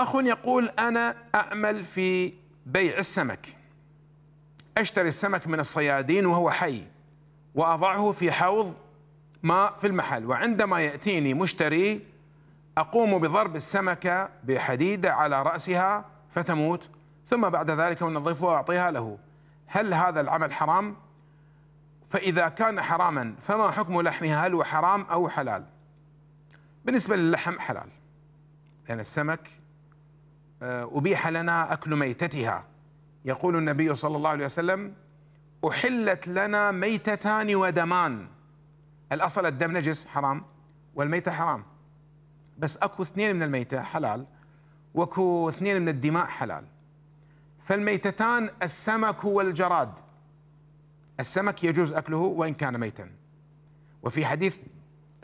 أخ يقول أنا أعمل في بيع السمك أشتري السمك من الصيادين وهو حي وأضعه في حوض ماء في المحل وعندما يأتيني مشتري أقوم بضرب السمكة بحديدة على رأسها فتموت ثم بعد ذلك أنظفها وأعطيها له هل هذا العمل حرام؟ فإذا كان حراما فما حكم لحمها هل هو حرام أو حلال؟ بالنسبة للحم حلال لأن يعني السمك آه، أبيح لنا أكل ميتتها يقول النبي صلى الله عليه وسلم أحلت لنا ميتتان ودمان الأصل الدم نجس حرام والميتة حرام بس أكو اثنين من الميتة حلال وكو اثنين من الدماء حلال فالميتتان السمك والجراد السمك يجوز أكله وإن كان ميتا وفي حديث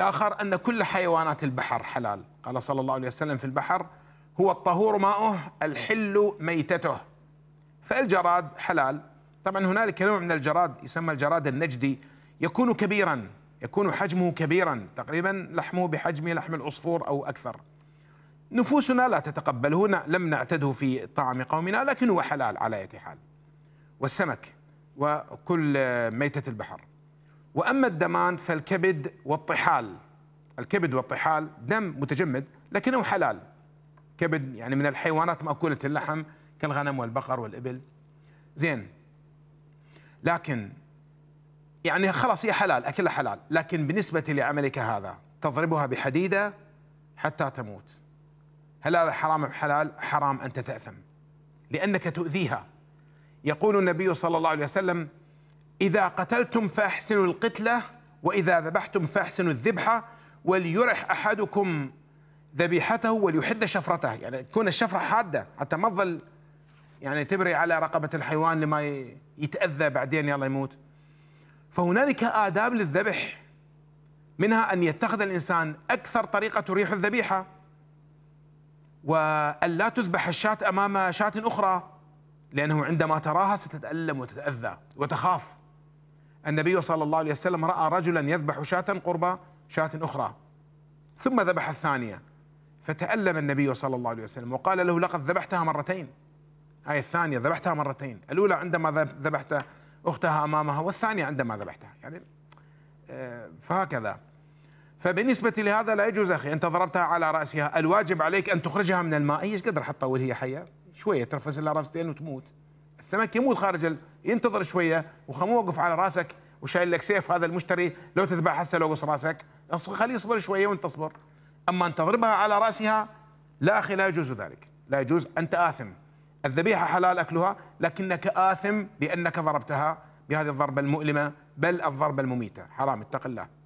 آخر أن كل حيوانات البحر حلال قال صلى الله عليه وسلم في البحر هو الطهور ماؤه الحل ميتته فالجراد حلال طبعا هنالك نوع من الجراد يسمى الجراد النجدي يكون كبيرا يكون حجمه كبيرا تقريبا لحمه بحجم لحم العصفور أو أكثر نفوسنا لا تتقبله لم نعتده في طعام قومنا لكن هو حلال على أي حال والسمك وكل ميتة البحر وأما الدمان فالكبد والطحال الكبد والطحال دم متجمد لكنه حلال كبد يعني من الحيوانات مأكولة اللحم كالغنم والبقر والإبل زين لكن يعني خلاص هي حلال أكلها حلال لكن بالنسبة لعملك هذا تضربها بحديدة حتى تموت هل هذا حرام حلال حرام أنت تأثم لأنك تؤذيها يقول النبي صلى الله عليه وسلم إذا قتلتم فأحسنوا القتلة وإذا ذبحتم فأحسنوا الذبحة وليرح أحدكم ذبيحته وليحد شفرته يعني تكون الشفرة حادة حتى ما تظل يعني تبري على رقبة الحيوان لما يتأذى بعدين يلا يموت فهنالك آداب للذبح منها أن يتخذ الإنسان أكثر طريقة تريح الذبيحة وأن لا تذبح الشاة أمام شاة أخرى لأنه عندما تراها ستتألم وتتأذى وتخاف النبي صلى الله عليه وسلم رأى رجلا يذبح شاة قرب شاة أخرى ثم ذبح الثانية فتألم النبي صلى الله عليه وسلم وقال له لقد ذبحتها مرتين هاي الثانية ذبحتها مرتين الأولى عندما ذبحت أختها أمامها والثانية عندما ذبحتها يعني آه، فهكذا فبالنسبة لهذا لا يجوز أخي أنت ضربتها على رأسها الواجب عليك أن تخرجها من الماء إيش قدر حتى وهي حية شوية ترفس لها رفستين وتموت السمك يموت خارج ال... ينتظر شوية وخمو وقف على رأسك وشايل لك سيف هذا المشتري لو تذبح هسه لو قص رأسك خليه يصبر شوية وانت تصبر أما أن تضربها على رأسها لا أخي لا يجوز ذلك لا يجوز أنت آثم الذبيحة حلال أكلها لكنك آثم لأنك ضربتها بهذه الضربة المؤلمة بل الضربة المميتة حرام اتق الله